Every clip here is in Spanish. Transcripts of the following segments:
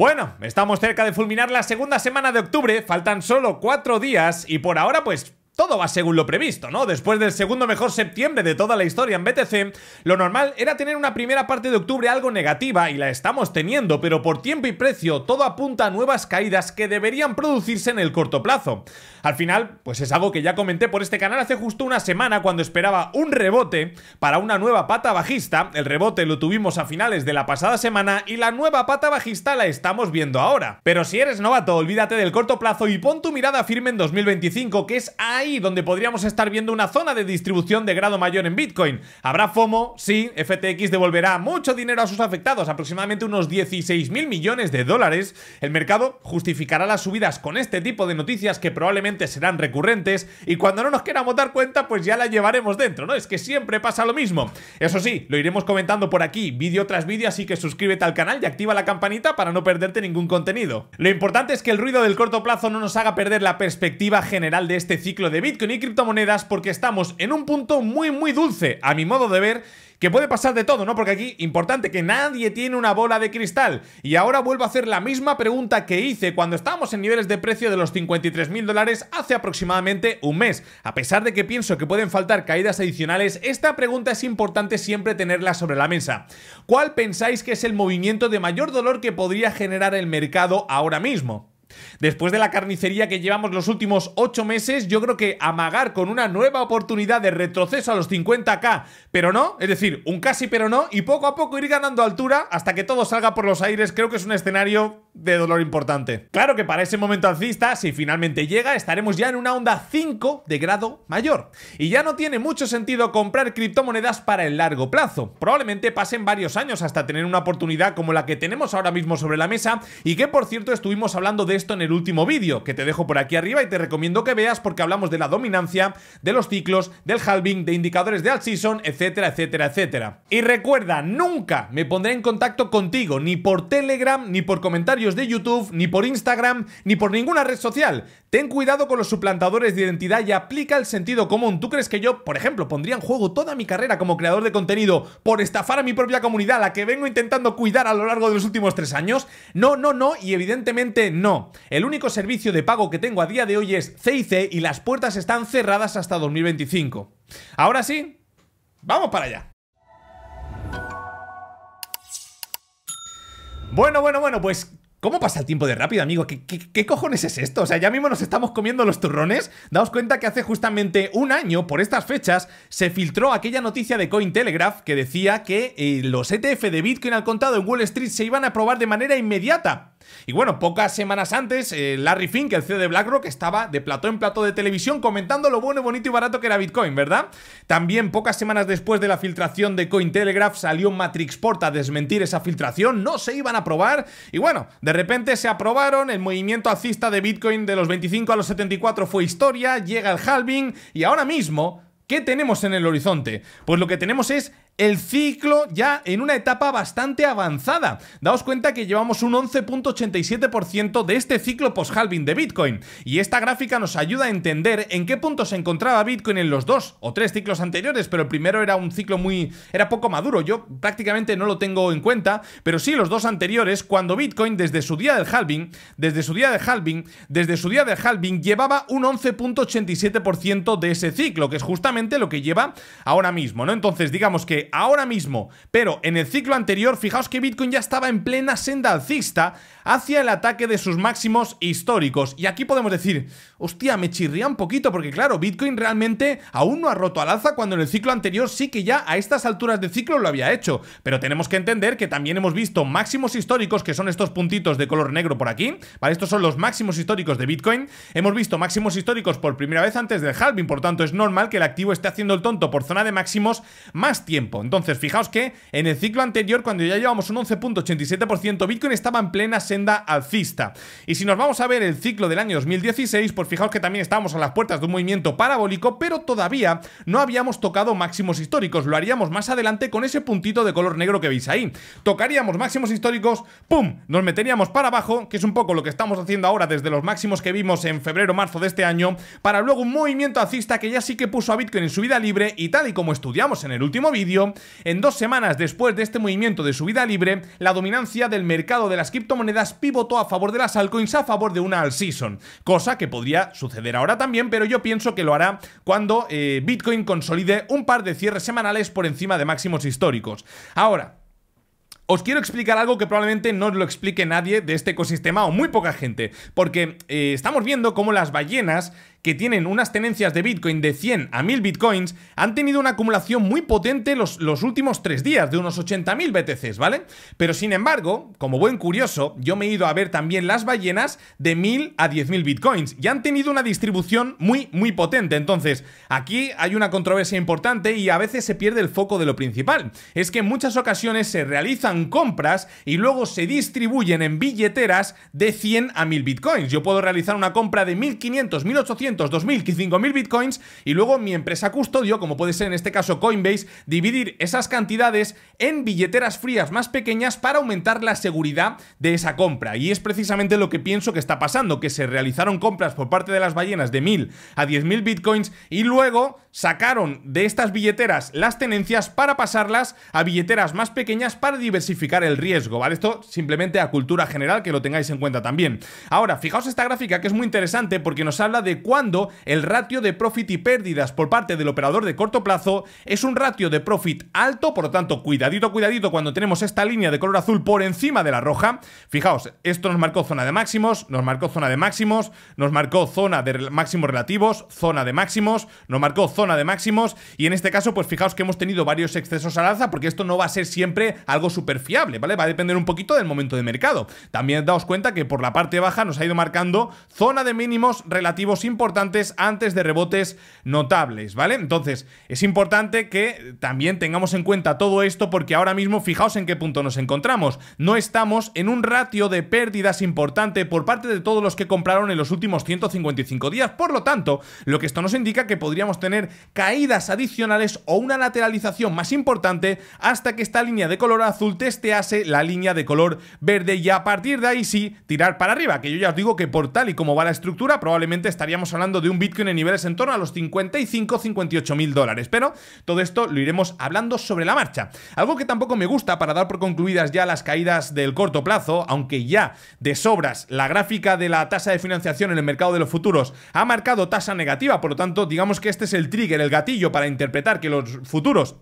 Bueno, estamos cerca de fulminar la segunda semana de octubre, faltan solo cuatro días y por ahora pues todo va según lo previsto, ¿no? Después del segundo mejor septiembre de toda la historia en BTC, lo normal era tener una primera parte de octubre algo negativa y la estamos teniendo, pero por tiempo y precio todo apunta a nuevas caídas que deberían producirse en el corto plazo. Al final, pues es algo que ya comenté por este canal hace justo una semana cuando esperaba un rebote para una nueva pata bajista. El rebote lo tuvimos a finales de la pasada semana y la nueva pata bajista la estamos viendo ahora. Pero si eres novato, olvídate del corto plazo y pon tu mirada firme en 2025, que es ahí donde podríamos estar viendo una zona de distribución de grado mayor en Bitcoin. Habrá FOMO, sí, FTX devolverá mucho dinero a sus afectados, aproximadamente unos 16 mil millones de dólares. El mercado justificará las subidas con este tipo de noticias que probablemente serán recurrentes y cuando no nos queramos dar cuenta, pues ya la llevaremos dentro, ¿no? Es que siempre pasa lo mismo. Eso sí, lo iremos comentando por aquí, vídeo tras vídeo, así que suscríbete al canal y activa la campanita para no perderte ningún contenido. Lo importante es que el ruido del corto plazo no nos haga perder la perspectiva general de este ciclo de Bitcoin y criptomonedas porque estamos en un punto muy, muy dulce, a mi modo de ver, que puede pasar de todo, ¿no? Porque aquí, importante, que nadie tiene una bola de cristal. Y ahora vuelvo a hacer la misma pregunta que hice cuando estábamos en niveles de precio de los 53.000 dólares hace aproximadamente un mes. A pesar de que pienso que pueden faltar caídas adicionales, esta pregunta es importante siempre tenerla sobre la mesa. ¿Cuál pensáis que es el movimiento de mayor dolor que podría generar el mercado ahora mismo? Después de la carnicería que llevamos los últimos 8 meses, yo creo que amagar con una nueva oportunidad de retroceso a los 50k, pero no, es decir, un casi pero no, y poco a poco ir ganando altura hasta que todo salga por los aires, creo que es un escenario de dolor importante. Claro que para ese momento alcista, si finalmente llega, estaremos ya en una onda 5 de grado mayor. Y ya no tiene mucho sentido comprar criptomonedas para el largo plazo. Probablemente pasen varios años hasta tener una oportunidad como la que tenemos ahora mismo sobre la mesa y que por cierto estuvimos hablando de esto en el último vídeo, que te dejo por aquí arriba y te recomiendo que veas porque hablamos de la dominancia, de los ciclos, del halving, de indicadores de alt season, etcétera, etcétera, etcétera. Y recuerda, nunca me pondré en contacto contigo, ni por Telegram, ni por comentarios de YouTube, ni por Instagram, ni por ninguna red social. Ten cuidado con los suplantadores de identidad y aplica el sentido común. ¿Tú crees que yo, por ejemplo, pondría en juego toda mi carrera como creador de contenido por estafar a mi propia comunidad, la que vengo intentando cuidar a lo largo de los últimos tres años? No, no, no, y evidentemente no. El único servicio de pago que tengo a día de hoy es CIC y las puertas están cerradas hasta 2025. Ahora sí, vamos para allá. Bueno, bueno, bueno, pues ¿Cómo pasa el tiempo de rápido, amigo? ¿Qué, cojones es esto? O sea, ya mismo nos estamos comiendo los turrones. Daos cuenta que hace justamente un año, por estas fechas, se filtró aquella noticia de Cointelegraph que decía que eh, los ETF de Bitcoin al contado en Wall Street se iban a aprobar de manera inmediata y bueno, pocas semanas antes, eh, Larry Fink, el CEO de BlackRock, estaba de plató en plato de televisión comentando lo bueno, bonito y barato que era Bitcoin, ¿verdad? También pocas semanas después de la filtración de Cointelegraph salió Matrixport a desmentir esa filtración, no se iban a aprobar y bueno, de repente se aprobaron, el movimiento alcista de Bitcoin de los 25 a los 74 fue historia, llega el halving y ahora mismo ¿Qué tenemos en el horizonte? Pues lo que tenemos es el ciclo ya en una etapa bastante avanzada. Daos cuenta que llevamos un 11.87% de este ciclo post-halving de Bitcoin. Y esta gráfica nos ayuda a entender en qué punto se encontraba Bitcoin en los dos o tres ciclos anteriores, pero el primero era un ciclo muy... era poco maduro, yo prácticamente no lo tengo en cuenta, pero sí los dos anteriores, cuando Bitcoin desde su día del halving, desde su día del halving, desde su día del halving, llevaba un 11.87% de ese ciclo, que es justamente lo que lleva ahora mismo, ¿no? Entonces digamos que ahora mismo. Pero en el ciclo anterior, fijaos que Bitcoin ya estaba en plena senda alcista hacia el ataque de sus máximos históricos. Y aquí podemos decir, hostia, me chirría un poquito porque claro, Bitcoin realmente aún no ha roto al alza cuando en el ciclo anterior sí que ya a estas alturas de ciclo lo había hecho. Pero tenemos que entender que también hemos visto máximos históricos, que son estos puntitos de color negro por aquí, ¿vale? Estos son los máximos históricos de Bitcoin. Hemos visto máximos históricos por primera vez antes del halving, por tanto es normal que el activo esté haciendo el tonto por zona de máximos más tiempo. Entonces, fijaos que en el ciclo anterior, cuando ya llevamos un 11.87%, Bitcoin estaba en plena senda alcista. Y si nos vamos a ver el ciclo del año 2016, pues fijaos que también estábamos a las puertas de un movimiento parabólico, pero todavía no habíamos tocado máximos históricos. Lo haríamos más adelante con ese puntito de color negro que veis ahí. Tocaríamos máximos históricos, ¡pum! Nos meteríamos para abajo, que es un poco lo que estamos haciendo ahora desde los máximos que vimos en febrero-marzo de este año, para luego un movimiento alcista que ya sí que puso a Bitcoin en su vida libre y tal y como estudiamos en el último vídeo, en dos semanas después de este movimiento de subida libre, la dominancia del mercado de las criptomonedas pivotó a favor de las altcoins a favor de una all season, cosa que podría suceder ahora también, pero yo pienso que lo hará cuando eh, Bitcoin consolide un par de cierres semanales por encima de máximos históricos. Ahora, os quiero explicar algo que probablemente no os lo explique nadie de este ecosistema o muy poca gente, porque eh, estamos viendo cómo las ballenas que tienen unas tenencias de Bitcoin de 100 a 1000 Bitcoins han tenido una acumulación muy potente los, últimos tres días, de unos 80.000 BTCs, ¿vale? Pero sin embargo, como buen curioso, yo me he ido a ver también las ballenas de 1000 a 10.000 Bitcoins y han tenido una distribución muy, muy potente. Entonces, aquí hay una controversia importante y a veces se pierde el foco de lo principal. Es que en muchas ocasiones se realizan compras y luego se distribuyen en billeteras de 100 a 1000 Bitcoins. Yo puedo realizar una compra de 1500, 1800 2.000 y 5.000 bitcoins y luego mi empresa custodio, como puede ser en este caso Coinbase, dividir esas cantidades en billeteras frías más pequeñas para aumentar la seguridad de esa compra. Y es precisamente lo que pienso que está pasando, que se realizaron compras por parte de las ballenas de 1.000 a 10.000 bitcoins y luego sacaron de estas billeteras las tenencias para pasarlas a billeteras más pequeñas para diversificar el riesgo, ¿vale? Esto simplemente a cultura general, que lo tengáis en cuenta también. Ahora, fijaos esta gráfica que es muy interesante porque nos habla de cuando el ratio de profit y pérdidas por parte del operador de corto plazo es un ratio de profit alto, por lo tanto, cuidado cuidadito, cuidadito, cuando tenemos esta línea de color azul por encima de la roja, fijaos, esto nos marcó zona de máximos, nos marcó zona de máximos, nos marcó zona de máximos relativos, zona de máximos, nos marcó zona de máximos, y en este caso, pues fijaos que hemos tenido varios excesos al alza, porque esto no va a ser siempre algo súper fiable, ¿vale? Va a depender un poquito del momento de mercado. También daos cuenta que por la parte baja nos ha ido marcando zona de mínimos relativos importantes antes de rebotes notables, ¿vale? Entonces, es importante que también tengamos en cuenta todo esto, porque ahora mismo fijaos en qué punto nos encontramos. No estamos en un ratio de pérdidas importante por parte de todos los que compraron en los últimos 155 días. Por lo tanto, lo que esto nos indica que podríamos tener caídas adicionales o una lateralización más importante hasta que esta línea de color azul testease la línea de color verde y a partir de ahí sí tirar para arriba, que yo ya os digo que por tal y como va la estructura probablemente estaríamos hablando de un Bitcoin en niveles en torno a los 55-58 mil dólares, pero todo esto lo iremos hablando sobre la marcha que tampoco me gusta para dar por concluidas ya las caídas del corto plazo, aunque ya de sobras la gráfica de la tasa de financiación en el mercado de los futuros ha marcado tasa negativa, por lo tanto digamos que este es el trigger, el gatillo para interpretar que los futuros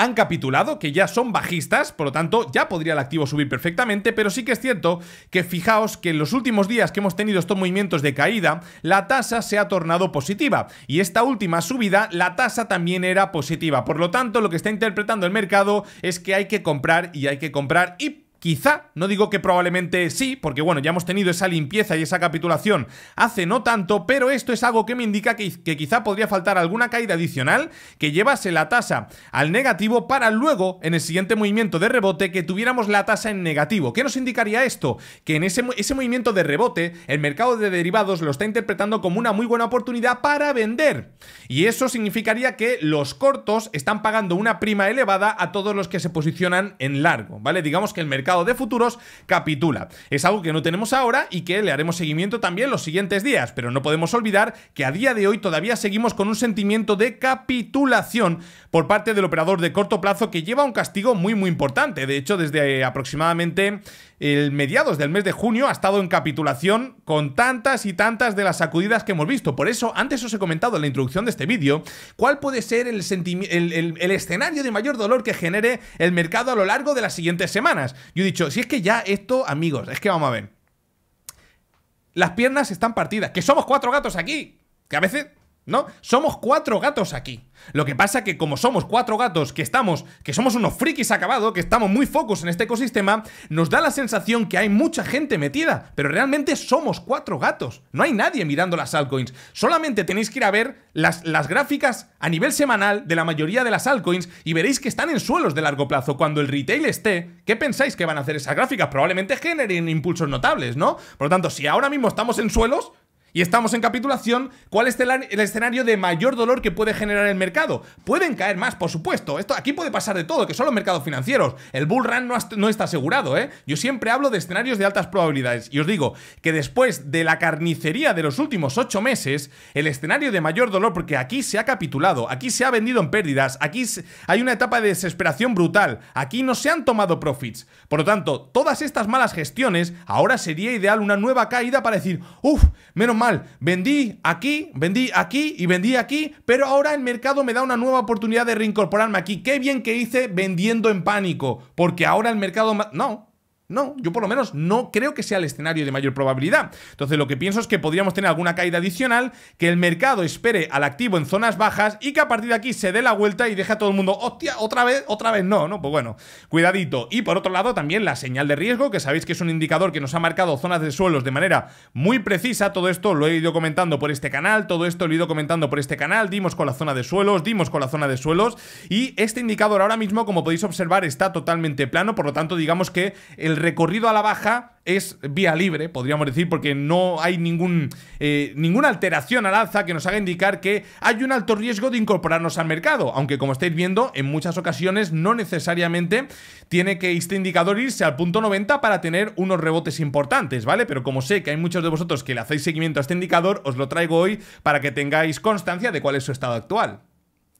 han capitulado, que ya son bajistas, por lo tanto ya podría el activo subir perfectamente, pero sí que es cierto que fijaos que en los últimos días que hemos tenido estos movimientos de caída, la tasa se ha tornado positiva y esta última subida la tasa también era positiva, por lo tanto lo que está interpretando el mercado es que hay que comprar y hay que comprar y Quizá, no digo que probablemente sí, porque bueno, ya hemos tenido esa limpieza y esa capitulación hace no tanto, pero esto es algo que me indica que, quizá podría faltar alguna caída adicional que llevase la tasa al negativo para luego, en el siguiente movimiento de rebote, que tuviéramos la tasa en negativo. ¿Qué nos indicaría esto? Que en ese, ese movimiento de rebote, el mercado de derivados lo está interpretando como una muy buena oportunidad para vender. Y eso significaría que los cortos están pagando una prima elevada a todos los que se posicionan en largo, ¿vale? Digamos que el mercado de futuros capitula. Es algo que no tenemos ahora y que le haremos seguimiento también los siguientes días, pero no podemos olvidar que a día de hoy todavía seguimos con un sentimiento de capitulación por parte del operador de corto plazo que lleva un castigo muy muy importante. De hecho, desde eh, aproximadamente el mediados del mes de junio ha estado en capitulación con tantas y tantas de las sacudidas que hemos visto. Por eso, antes os he comentado en la introducción de este vídeo cuál puede ser el, escenario de mayor dolor que genere el mercado a lo largo de las siguientes semanas. Yo he dicho, si es que ya esto, amigos, es que vamos a ver. Las piernas están partidas, que somos cuatro gatos aquí, que a veces ¿No? Somos cuatro gatos aquí. Lo que pasa que como somos cuatro gatos que estamos, que somos unos frikis acabado, que estamos muy focos en este ecosistema, nos da la sensación que hay mucha gente metida, pero realmente somos cuatro gatos. No hay nadie mirando las altcoins. Solamente tenéis que ir a ver las, las gráficas a nivel semanal de la mayoría de las altcoins y veréis que están en suelos de largo plazo. Cuando el retail esté, ¿qué pensáis que van a hacer esas gráficas? Probablemente generen impulsos notables, ¿no? Por lo tanto, si ahora mismo estamos en suelos, y estamos en capitulación, ¿cuál es el escenario de mayor dolor que puede generar el mercado? Pueden caer más, por supuesto. Esto aquí puede pasar de todo, que son los mercados financieros. El bull run no, no está asegurado, ¿eh? Yo siempre hablo de escenarios de altas probabilidades. Y os digo que después de la carnicería de los últimos ocho meses, el escenario de mayor dolor, porque aquí se ha capitulado, aquí se ha vendido en pérdidas, aquí hay una etapa de desesperación brutal, aquí no se han tomado profits. Por lo tanto, todas estas malas gestiones, ahora sería ideal una nueva caída para decir, uff, menos mal. Vendí aquí, vendí aquí y vendí aquí, pero ahora el mercado me da una nueva oportunidad de reincorporarme aquí. Qué bien que hice vendiendo en pánico, porque ahora el mercado... No, no, yo por lo menos no creo que sea el escenario de mayor probabilidad. Entonces lo que pienso es que podríamos tener alguna caída adicional, que el mercado espere al activo en zonas bajas y que a partir de aquí se dé la vuelta y deje a todo el mundo, hostia, otra vez, otra vez no, ¿no? Pues bueno, cuidadito. Y por otro lado también la señal de riesgo, que sabéis que es un indicador que nos ha marcado zonas de suelos de manera muy precisa. Todo esto lo he ido comentando por este canal, todo esto lo he ido comentando por este canal, dimos con la zona de suelos, dimos con la zona de suelos y este indicador ahora mismo, como podéis observar, está totalmente plano, por lo tanto digamos que el recorrido a la baja es vía libre, podríamos decir, porque no hay ningún, eh, ninguna alteración al alza que nos haga indicar que hay un alto riesgo de incorporarnos al mercado, aunque como estáis viendo, en muchas ocasiones no necesariamente tiene que este indicador irse al punto 90 para tener unos rebotes importantes, ¿vale? Pero como sé que hay muchos de vosotros que le hacéis seguimiento a este indicador, os lo traigo hoy para que tengáis constancia de cuál es su estado actual.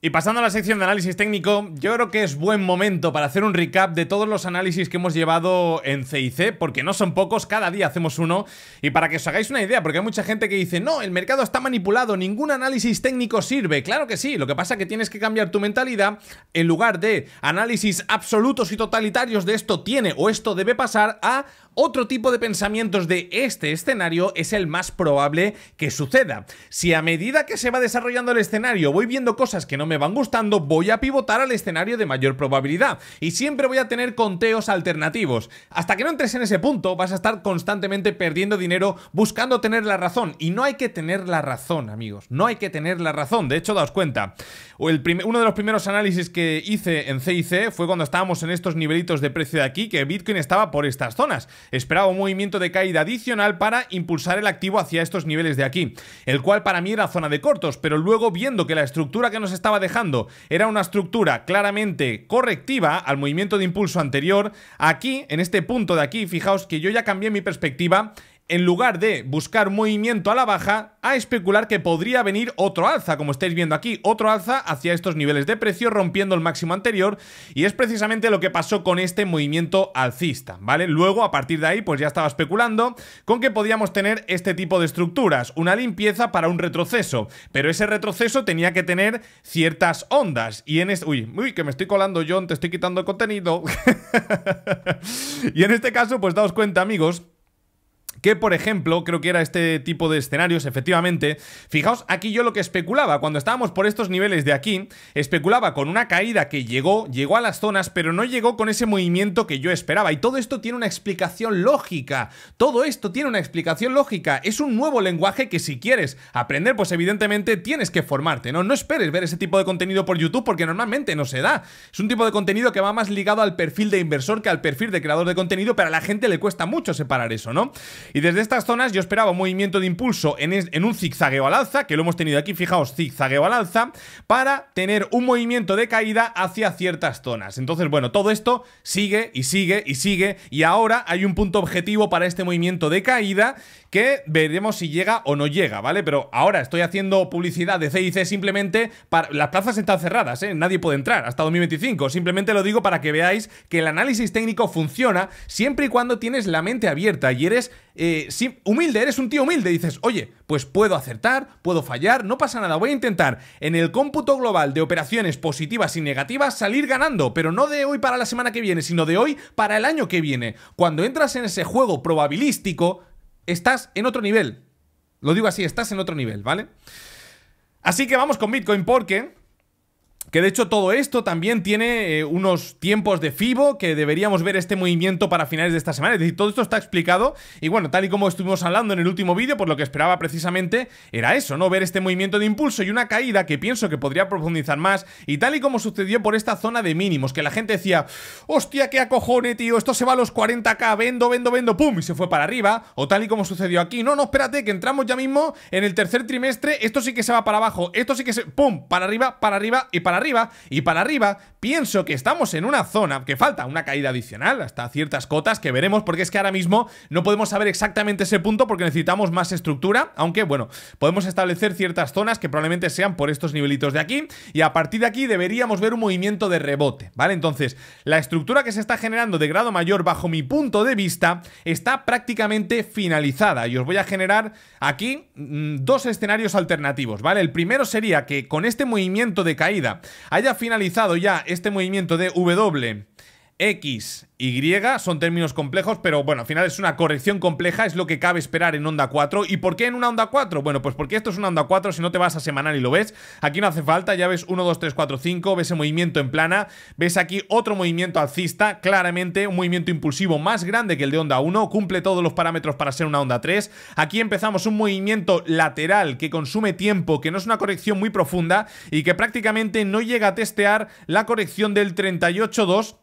Y pasando a la sección de análisis técnico, yo creo que es buen momento para hacer un recap de todos los análisis que hemos llevado en CIC, porque no son pocos, cada día hacemos uno, y para que os hagáis una idea, porque hay mucha gente que dice, no, el mercado está manipulado, ningún análisis técnico sirve, claro que sí, lo que pasa es que tienes que cambiar tu mentalidad, en lugar de análisis absolutos y totalitarios de esto tiene o esto debe pasar, a otro tipo de pensamientos de este escenario es el más probable que suceda. Si a medida que se va desarrollando el escenario voy viendo cosas que no me me van gustando, voy a pivotar al escenario de mayor probabilidad. Y siempre voy a tener conteos alternativos. Hasta que no entres en ese punto, vas a estar constantemente perdiendo dinero buscando tener la razón. Y no hay que tener la razón, amigos. No hay que tener la razón. De hecho, daos cuenta. uno de los primeros análisis que hice en CIC fue cuando estábamos en estos nivelitos de precio de aquí, que Bitcoin estaba por estas zonas. Esperaba un movimiento de caída adicional para impulsar el activo hacia estos niveles de aquí. El cual para mí era zona de cortos, pero luego viendo que la estructura que nos estaba dejando. Era una estructura claramente correctiva al movimiento de impulso anterior. Aquí, en este punto de aquí, fijaos que yo ya cambié mi perspectiva en lugar de buscar movimiento a la baja, a especular que podría venir otro alza, como estáis viendo aquí, otro alza hacia estos niveles de precio, rompiendo el máximo anterior, y es precisamente lo que pasó con este movimiento alcista, ¿vale? Luego, a partir de ahí, pues ya estaba especulando con que podíamos tener este tipo de estructuras, una limpieza para un retroceso, pero ese retroceso tenía que tener ciertas ondas, y en este... Uy, uy, que me estoy colando, yo... te estoy quitando contenido. y en este caso, pues daos cuenta, amigos, que por ejemplo, creo que era este tipo de escenarios, efectivamente. Fijaos, aquí yo lo que especulaba, cuando estábamos por estos niveles de aquí, especulaba con una caída que llegó, llegó a las zonas, pero no llegó con ese movimiento que yo esperaba. Y todo esto tiene una explicación lógica. Todo esto tiene una explicación lógica. Es un nuevo lenguaje que si quieres aprender, pues evidentemente tienes que formarte, ¿no? No esperes ver ese tipo de contenido por YouTube porque normalmente no se da. Es un tipo de contenido que va más ligado al perfil de inversor que al perfil de creador de contenido, pero a la gente le cuesta mucho separar eso, ¿no? Y desde estas zonas yo esperaba un movimiento de impulso en, en un zigzagueo al alza, que lo hemos tenido aquí, fijaos, zigzagueo al alza, para tener un movimiento de caída hacia ciertas zonas. Entonces, bueno, todo esto sigue y sigue y sigue, y ahora hay un punto objetivo para este movimiento de caída que veremos si llega o no llega, ¿vale? Pero ahora estoy haciendo publicidad de CIC simplemente para... Las plazas están cerradas, ¿eh? Nadie puede entrar hasta 2025. Simplemente lo digo para que veáis que el análisis técnico funciona siempre y cuando tienes la mente abierta y eres eh, si, humilde, eres un tío humilde, dices, oye, pues puedo acertar, puedo fallar, no pasa nada, voy a intentar en el cómputo global de operaciones positivas y negativas salir ganando, pero no de hoy para la semana que viene, sino de hoy para el año que viene. Cuando entras en ese juego probabilístico, estás en otro nivel. Lo digo así, estás en otro nivel, ¿vale? Así que vamos con Bitcoin porque que de hecho todo esto también tiene eh, unos tiempos de FIBO que deberíamos ver este movimiento para finales de esta semana. Es decir, todo esto está explicado y bueno, tal y como estuvimos hablando en el último vídeo, por lo que esperaba precisamente era eso, ¿no? Ver este movimiento de impulso y una caída que pienso que podría profundizar más y tal y como sucedió por esta zona de mínimos, que la gente decía, hostia, qué acojone, tío, esto se va a los 40k, vendo, vendo, vendo, pum, y se fue para arriba, o tal y como sucedió aquí, no, no, espérate, que entramos ya mismo en el tercer trimestre, esto sí que se va para abajo, esto sí que se, pum, para arriba, para arriba y para arriba y para arriba, pienso que estamos en una zona que falta una caída adicional hasta ciertas cotas que veremos porque es que ahora mismo no podemos saber exactamente ese punto porque necesitamos más estructura, aunque bueno, podemos establecer ciertas zonas que probablemente sean por estos nivelitos de aquí y a partir de aquí deberíamos ver un movimiento de rebote, ¿vale? Entonces, la estructura que se está generando de grado mayor bajo mi punto de vista está prácticamente finalizada y os voy a generar aquí mm, dos escenarios alternativos, ¿vale? El primero sería que con este movimiento de caída haya finalizado ya este movimiento de W X, Y son términos complejos, pero bueno, al final es una corrección compleja, es lo que cabe esperar en onda 4. ¿Y por qué en una onda 4? Bueno, pues porque esto es una onda 4, si no te vas a semanal y lo ves, aquí no hace falta, ya ves 1, 2, 3, 4, 5, ves el movimiento en plana, ves aquí otro movimiento alcista, claramente un movimiento impulsivo más grande que el de onda 1, cumple todos los parámetros para ser una onda 3. Aquí empezamos un movimiento lateral que consume tiempo, que no es una corrección muy profunda y que prácticamente no llega a testear la corrección del 38.2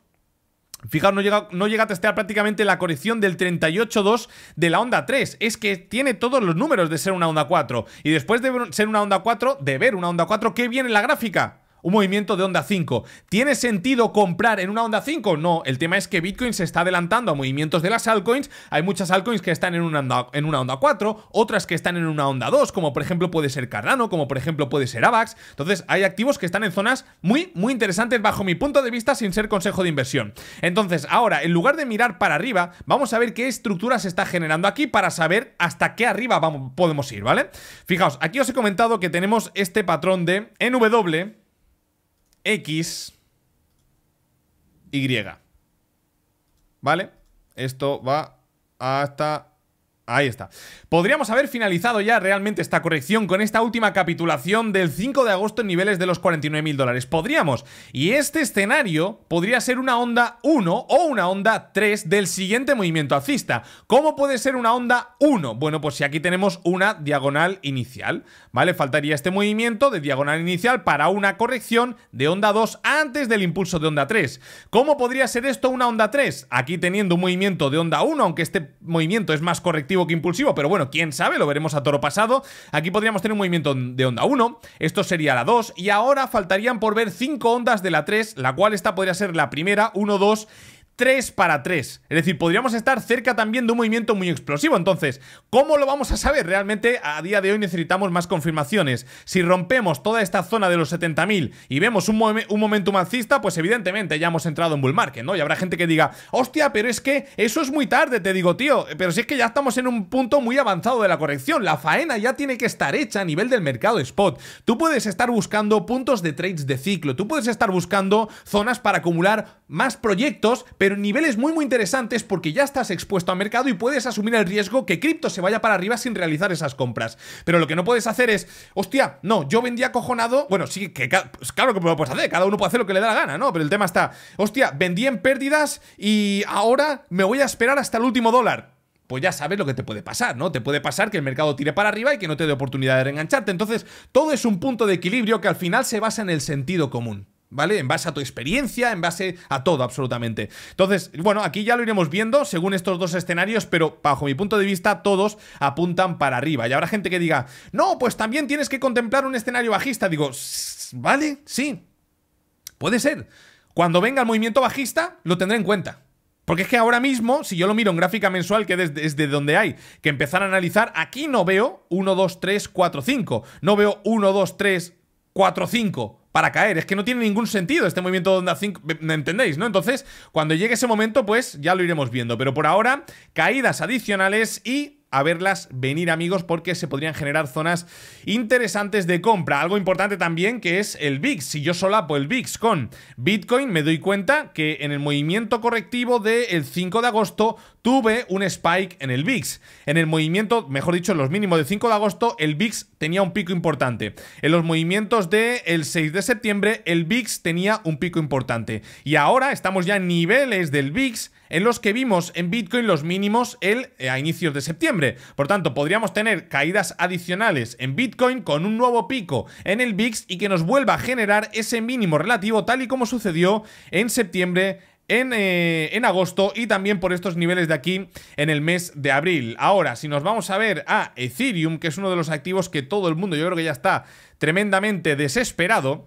Fijaos, no llega, no llega, a testear prácticamente la corrección del 38.2 de la onda 3. Es que tiene todos los números de ser una onda 4. Y después de ser una onda 4, de ver una onda 4, ¿qué viene en la gráfica? un movimiento de onda 5. ¿Tiene sentido comprar en una onda 5? No, el tema es que Bitcoin se está adelantando a movimientos de las altcoins. Hay muchas altcoins que están en una onda, en una onda 4, otras que están en una onda 2, como por ejemplo puede ser Cardano, como por ejemplo puede ser AVAX. Entonces, hay activos que están en zonas muy, muy interesantes bajo mi punto de vista sin ser consejo de inversión. Entonces, ahora, en lugar de mirar para arriba, vamos a ver qué estructura se está generando aquí para saber hasta qué arriba vamos, podemos ir, ¿vale? Fijaos, aquí os he comentado que tenemos este patrón de NW X, Y. ¿Vale? Esto va hasta Ahí está. Podríamos haber finalizado ya realmente esta corrección con esta última capitulación del 5 de agosto en niveles de los 49.000 dólares. Podríamos. Y este escenario podría ser una onda 1 o una onda 3 del siguiente movimiento alcista. ¿Cómo puede ser una onda 1? Bueno, pues si aquí tenemos una diagonal inicial, ¿vale? Faltaría este movimiento de diagonal inicial para una corrección de onda 2 antes del impulso de onda 3. ¿Cómo podría ser esto una onda 3? Aquí teniendo un movimiento de onda 1, aunque este movimiento es más correctivo que impulsivo, pero bueno, quién sabe, lo veremos a toro pasado. Aquí podríamos tener un movimiento de onda 1, esto sería la 2, y ahora faltarían por ver 5 ondas de la 3, la cual esta podría ser la primera, 1, 2 3 para 3. Es decir, podríamos estar cerca también de un movimiento muy explosivo. Entonces, ¿cómo lo vamos a saber? Realmente a día de hoy necesitamos más confirmaciones. Si rompemos toda esta zona de los 70.000 y vemos un, momento momentum pues evidentemente ya hemos entrado en bull market, ¿no? Y habrá gente que diga, hostia, pero es que eso es muy tarde, te digo, tío. Pero si es que ya estamos en un punto muy avanzado de la corrección. La faena ya tiene que estar hecha a nivel del mercado spot. Tú puedes estar buscando puntos de trades de ciclo. Tú puedes estar buscando zonas para acumular más proyectos, pero niveles muy muy interesantes porque ya estás expuesto a mercado y puedes asumir el riesgo que cripto se vaya para arriba sin realizar esas compras. Pero lo que no puedes hacer es, hostia, no, yo vendí acojonado, bueno, sí, que pues claro que lo puedes hacer, cada uno puede hacer lo que le da la gana, ¿no? Pero el tema está, hostia, vendí en pérdidas y ahora me voy a esperar hasta el último dólar pues ya sabes lo que te puede pasar, ¿no? Te puede pasar que el mercado tire para arriba y que no te dé oportunidad de reengancharte. Entonces, todo es un punto de equilibrio que al final se basa en el sentido común. ¿Vale? En base a tu experiencia, en base a todo, absolutamente. Entonces, bueno, aquí ya lo iremos viendo según estos dos escenarios, pero bajo mi punto de vista, todos apuntan para arriba. Y habrá gente que diga, no, pues también tienes que contemplar un escenario bajista. Digo, ¿vale? Sí. Puede ser. Cuando venga el movimiento bajista, lo tendré en cuenta. Porque es que ahora mismo, si yo lo miro en gráfica mensual, que desde, desde, donde hay que empezar a analizar, aquí no veo 1, 2, 3, 4, 5. No veo 1, 2, 3, 4-5 para caer. Es que no tiene ningún sentido este movimiento de onda 5, ¿entendéis? ¿no? Entonces, cuando llegue ese momento, pues ya lo iremos viendo. Pero por ahora, caídas adicionales y a verlas venir amigos porque se podrían generar zonas interesantes de compra. Algo importante también que es el VIX. Si yo solapo el VIX con Bitcoin me doy cuenta que en el movimiento correctivo del 5 de agosto tuve un spike en el VIX. En el movimiento, mejor dicho, en los mínimos del 5 de agosto el VIX tenía un pico importante. En los movimientos del 6 de septiembre el VIX tenía un pico importante. Y ahora estamos ya en niveles del VIX en los que vimos en Bitcoin los mínimos el, eh, a inicios de septiembre. Por tanto, podríamos tener caídas adicionales en Bitcoin con un nuevo pico en el Bix y que nos vuelva a generar ese mínimo relativo tal y como sucedió en septiembre en, eh, en, agosto y también por estos niveles de aquí en el mes de abril. Ahora, si nos vamos a ver a Ethereum, que es uno de los activos que todo el mundo yo creo que ya está tremendamente desesperado,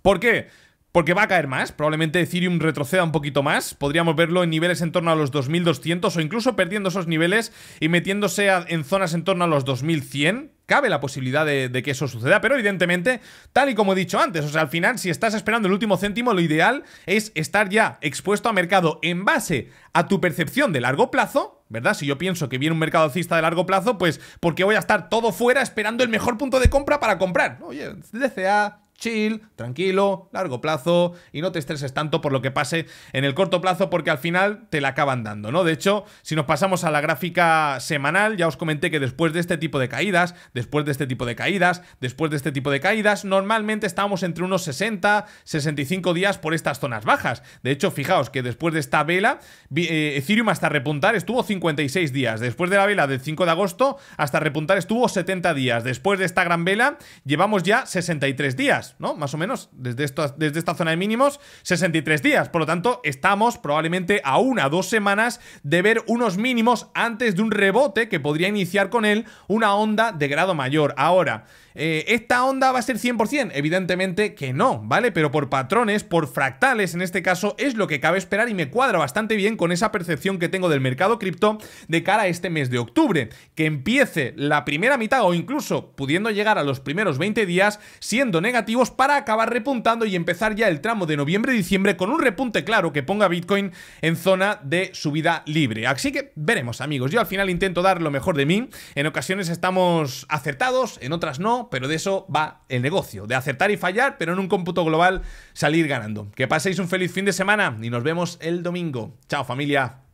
¿por qué? porque va a caer más. Probablemente Ethereum retroceda un poquito más. Podríamos verlo en niveles en torno a los 2200 o incluso perdiendo esos niveles y metiéndose en zonas en torno a los 2100. Cabe la posibilidad de, que eso suceda, pero evidentemente, tal y como he dicho antes, o sea, al final, si estás esperando el último céntimo, lo ideal es estar ya expuesto a mercado en base a tu percepción de largo plazo, ¿verdad? Si yo pienso que viene un mercado alcista de largo plazo, pues porque voy a estar todo fuera esperando el mejor punto de compra para comprar. Oye, DCA, chill, tranquilo, largo plazo y no te estreses tanto por lo que pase en el corto plazo porque al final te la acaban dando, ¿no? De hecho, si nos pasamos a la gráfica semanal, ya os comenté que después de este tipo de caídas, después de este tipo de caídas, después de este tipo de caídas, normalmente estábamos entre unos 60, 65 días por estas zonas bajas. De hecho, fijaos que después de esta vela, eh, Ethereum hasta repuntar estuvo 56 días. Después de la vela del 5 de agosto hasta repuntar estuvo 70 días. Después de esta gran vela, llevamos ya 63 días. ¿no? Más o menos, desde, desde esta zona de mínimos, 63 días. Por lo tanto, estamos probablemente a una o dos semanas de ver unos mínimos antes de un rebote que podría iniciar con él una onda de grado mayor. Ahora, eh, ¿esta onda va a ser 100%? Evidentemente que no, ¿vale? Pero por patrones, por fractales en este caso, es lo que cabe esperar y me cuadra bastante bien con esa percepción que tengo del mercado cripto de cara a este mes de octubre. Que empiece la primera mitad o incluso pudiendo llegar a los primeros 20 días siendo negativo para acabar repuntando y empezar ya el tramo de noviembre-diciembre con un repunte claro que ponga Bitcoin en zona de subida libre. Así que veremos, amigos. Yo al final intento dar lo mejor de mí. En ocasiones estamos acertados, en otras no, pero de eso va el negocio, de acertar y fallar, pero en un cómputo global salir ganando. Que paséis un feliz fin de semana y nos vemos el domingo. Chao familia.